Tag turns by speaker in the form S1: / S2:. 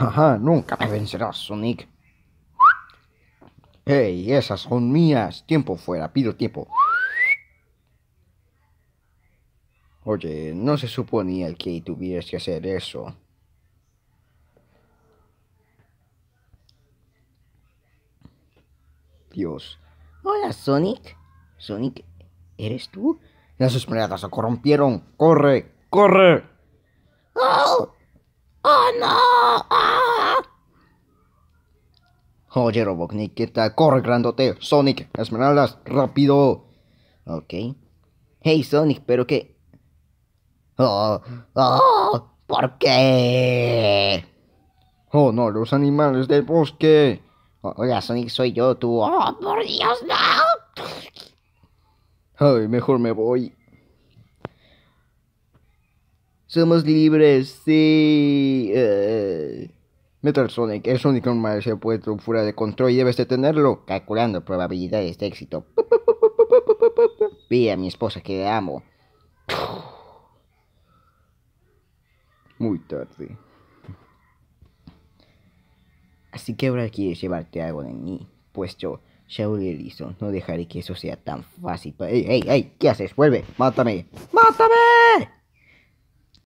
S1: Ajá, nunca me vencerás, Sonic. Oh ¡Ey! Esas son mías. Tiempo fuera, pido tiempo. Oye, no se suponía que tuvieras que hacer eso. Dios. Hola, Sonic. Sonic, ¿eres tú? Las esmeraldas se corrompieron. ¡Corre! ¡Corre! ¡Oh! ¡Oh, no! Oye, Robotnik, ¿qué tal? ¡Corre, grandote! ¡Sonic! ¡Esmeraldas! ¡Rápido! Ok. Hey, Sonic, ¿pero qué? Oh, oh, ¿Por qué? Oh, no, los animales del bosque. Hola, Sonic, soy yo, tú. ¡Oh, por Dios, no! Ay, mejor me voy. Somos libres, sí. Eh, Metal Sonic es Sonic normal, se ha puesto fuera de control y debes detenerlo, calculando probabilidades de éxito. Vi a mi esposa que amo. Muy tarde. Así que ahora quieres llevarte algo de mí, pues yo, Shaul Listo, no dejaré que eso sea tan fácil. ¡Ey, ey, ey! ¿Qué haces? ¡Vuelve! ¡Mátame! ¡Mátame!